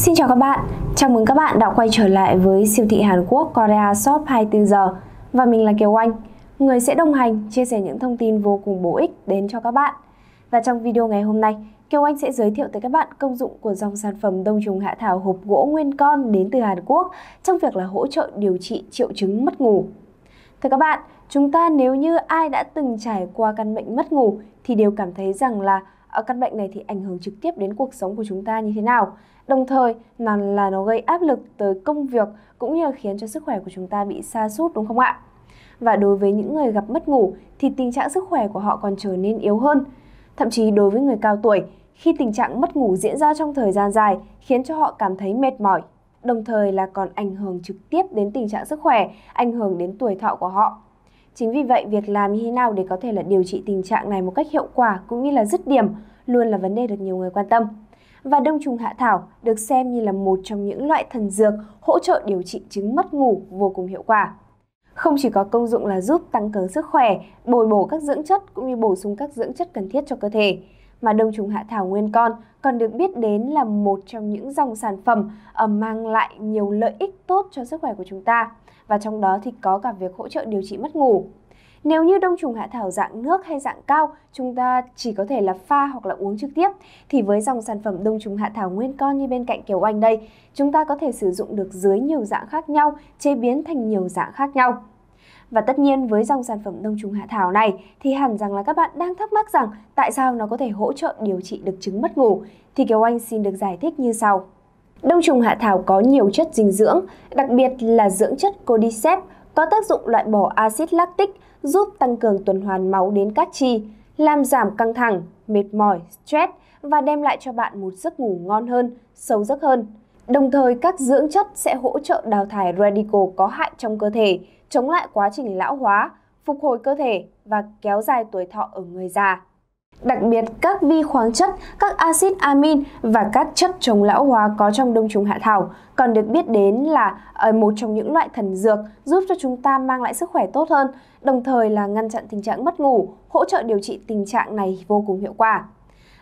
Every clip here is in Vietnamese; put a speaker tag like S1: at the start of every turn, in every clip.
S1: Xin chào các bạn, chào mừng các bạn đã quay trở lại với siêu thị Hàn Quốc Korea Shop 24 giờ và mình là Kiều Anh, người sẽ đồng hành chia sẻ những thông tin vô cùng bổ ích đến cho các bạn. Và trong video ngày hôm nay, Kiều Anh sẽ giới thiệu tới các bạn công dụng của dòng sản phẩm đông trùng hạ thảo hộp gỗ nguyên con đến từ Hàn Quốc trong việc là hỗ trợ điều trị triệu chứng mất ngủ. Thưa các bạn, chúng ta nếu như ai đã từng trải qua căn bệnh mất ngủ thì đều cảm thấy rằng là ở ờ, căn bệnh này thì ảnh hưởng trực tiếp đến cuộc sống của chúng ta như thế nào đồng thời là, là nó gây áp lực tới công việc cũng như là khiến cho sức khỏe của chúng ta bị sa sút đúng không ạ và đối với những người gặp mất ngủ thì tình trạng sức khỏe của họ còn trở nên yếu hơn thậm chí đối với người cao tuổi khi tình trạng mất ngủ diễn ra trong thời gian dài khiến cho họ cảm thấy mệt mỏi đồng thời là còn ảnh hưởng trực tiếp đến tình trạng sức khỏe ảnh hưởng đến tuổi thọ của họ Chính vì vậy, việc làm như thế nào để có thể là điều trị tình trạng này một cách hiệu quả cũng như là dứt điểm luôn là vấn đề được nhiều người quan tâm. Và đông trùng hạ thảo được xem như là một trong những loại thần dược hỗ trợ điều trị chứng mất ngủ vô cùng hiệu quả. Không chỉ có công dụng là giúp tăng cường sức khỏe, bồi bổ các dưỡng chất cũng như bổ sung các dưỡng chất cần thiết cho cơ thể, mà đông trùng hạ thảo nguyên con còn được biết đến là một trong những dòng sản phẩm ờ, mang lại nhiều lợi ích tốt cho sức khỏe của chúng ta và trong đó thì có cả việc hỗ trợ điều trị mất ngủ. Nếu như đông trùng hạ thảo dạng nước hay dạng cao, chúng ta chỉ có thể là pha hoặc là uống trực tiếp, thì với dòng sản phẩm đông trùng hạ thảo nguyên con như bên cạnh Kiều Anh đây, chúng ta có thể sử dụng được dưới nhiều dạng khác nhau, chế biến thành nhiều dạng khác nhau. Và tất nhiên với dòng sản phẩm đông trùng hạ thảo này thì hẳn rằng là các bạn đang thắc mắc rằng tại sao nó có thể hỗ trợ điều trị được chứng mất ngủ thì Kiều Anh xin được giải thích như sau. Đông trùng hạ thảo có nhiều chất dinh dưỡng, đặc biệt là dưỡng chất cordyceps có tác dụng loại bỏ axit lactic giúp tăng cường tuần hoàn máu đến các chi, làm giảm căng thẳng, mệt mỏi, stress và đem lại cho bạn một giấc ngủ ngon hơn, sâu giấc hơn. Đồng thời, các dưỡng chất sẽ hỗ trợ đào thải radical có hại trong cơ thể, chống lại quá trình lão hóa, phục hồi cơ thể và kéo dài tuổi thọ ở người già. Đặc biệt, các vi khoáng chất, các axit amin và các chất chống lão hóa có trong đông trùng hạ thảo còn được biết đến là ờ, một trong những loại thần dược giúp cho chúng ta mang lại sức khỏe tốt hơn, đồng thời là ngăn chặn tình trạng mất ngủ, hỗ trợ điều trị tình trạng này vô cùng hiệu quả.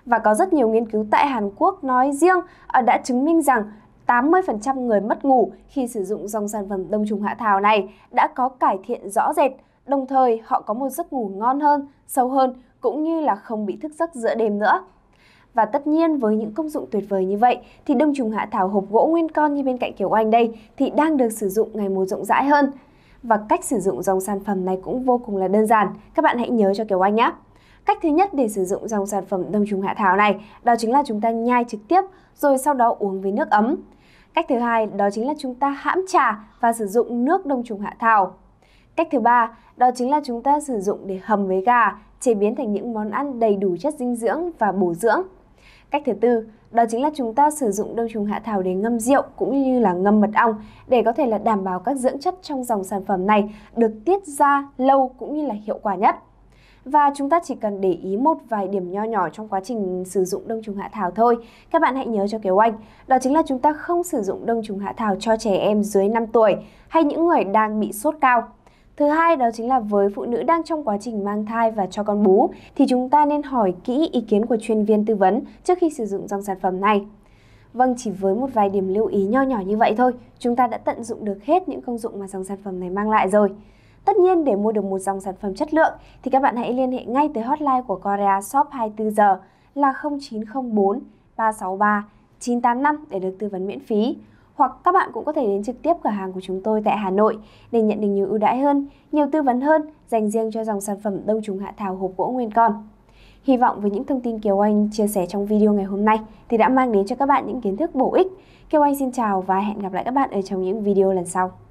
S1: Và có rất nhiều nghiên cứu tại Hàn Quốc nói riêng ờ, đã chứng minh rằng 80% người mất ngủ khi sử dụng dòng sản phẩm đông trùng hạ thảo này đã có cải thiện rõ rệt, đồng thời họ có một giấc ngủ ngon hơn, sâu hơn cũng như là không bị thức giấc giữa đêm nữa. Và tất nhiên với những công dụng tuyệt vời như vậy thì đông trùng hạ thảo hộp gỗ nguyên con như bên cạnh Kiều Anh đây thì đang được sử dụng ngày một rộng rãi hơn. Và cách sử dụng dòng sản phẩm này cũng vô cùng là đơn giản, các bạn hãy nhớ cho Kiều Anh nhé. Cách thứ nhất để sử dụng dòng sản phẩm đông trùng hạ thảo này đó chính là chúng ta nhai trực tiếp rồi sau đó uống với nước ấm. Cách thứ hai đó chính là chúng ta hãm trà và sử dụng nước đông trùng hạ thảo. Cách thứ ba đó chính là chúng ta sử dụng để hầm với gà, chế biến thành những món ăn đầy đủ chất dinh dưỡng và bổ dưỡng. Cách thứ tư đó chính là chúng ta sử dụng đông trùng hạ thảo để ngâm rượu cũng như là ngâm mật ong để có thể là đảm bảo các dưỡng chất trong dòng sản phẩm này được tiết ra lâu cũng như là hiệu quả nhất và chúng ta chỉ cần để ý một vài điểm nho nhỏ trong quá trình sử dụng đông trùng hạ thảo thôi. Các bạn hãy nhớ cho Kiều Anh, đó chính là chúng ta không sử dụng đông trùng hạ thảo cho trẻ em dưới 5 tuổi hay những người đang bị sốt cao Thứ hai đó chính là với phụ nữ đang trong quá trình mang thai và cho con bú thì chúng ta nên hỏi kỹ ý kiến của chuyên viên tư vấn trước khi sử dụng dòng sản phẩm này. Vâng, chỉ với một vài điểm lưu ý nho nhỏ như vậy thôi, chúng ta đã tận dụng được hết những công dụng mà dòng sản phẩm này mang lại rồi. Tất nhiên để mua được một dòng sản phẩm chất lượng thì các bạn hãy liên hệ ngay tới hotline của Korea Shop 24 giờ là 0904 363 985 để được tư vấn miễn phí. Hoặc các bạn cũng có thể đến trực tiếp cửa hàng của chúng tôi tại Hà Nội để nhận được nhiều ưu đãi hơn, nhiều tư vấn hơn dành riêng cho dòng sản phẩm đông trùng hạ thảo hộp gỗ nguyên con. Hy vọng với những thông tin Kiều Anh chia sẻ trong video ngày hôm nay thì đã mang đến cho các bạn những kiến thức bổ ích. Kiều Anh xin chào và hẹn gặp lại các bạn ở trong những video lần sau.